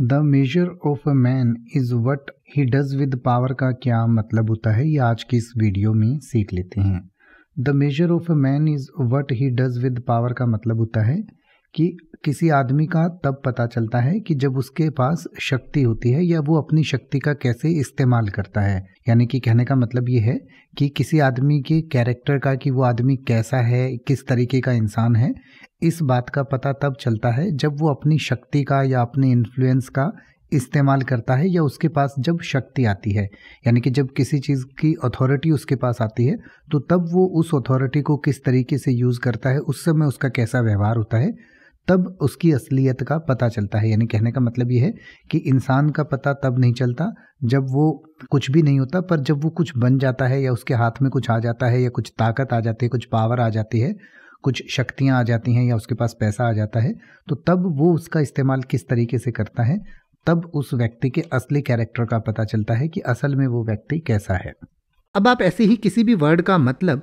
the measure of a man is what he does with power का क्या मतलब होता है ये आज की इस वीडियो में सीख लेते हैं the measure of a man is what he does with power का मतलब होता है कि किसी आदमी का तब पता चलता है कि जब उसके पास शक्ति होती है या वो अपनी शक्ति का कैसे इस्तेमाल करता है यानी कि कहने का मतलब ये है कि किसी आदमी के कैरेक्टर का कि वो आदमी कैसा है किस तरीके का इंसान है इस बात का पता तब चलता है जब वो अपनी शक्ति का या अपने इन्फ्लुएंस का इस्तेमाल करता है या उसके पास जब शक्ति आती है यानी कि जब किसी चीज़ की अथॉरिटी उसके पास आती है तो तब वो उस अथॉरिटी को किस तरीके से यूज़ करता है उस समय उसका कैसा व्यवहार होता है तब उसकी असलियत का पता चलता है यानी कहने का मतलब ये है कि इंसान का पता तब नहीं चलता जब वो कुछ भी नहीं होता पर जब वो कुछ बन जाता है या उसके हाथ में कुछ आ जाता है या कुछ ताकत आ जाती है कुछ पावर आ जाती है कुछ शक्तियाँ आ जाती हैं या उसके पास पैसा आ जाता है तो तब वो उसका इस्तेमाल किस तरीके से करता है तब उस व्यक्ति के असली कैरेक्टर का पता चलता है कि असल में वो व्यक्ति कैसा है अब आप ऐसे ही किसी भी वर्ड का मतलब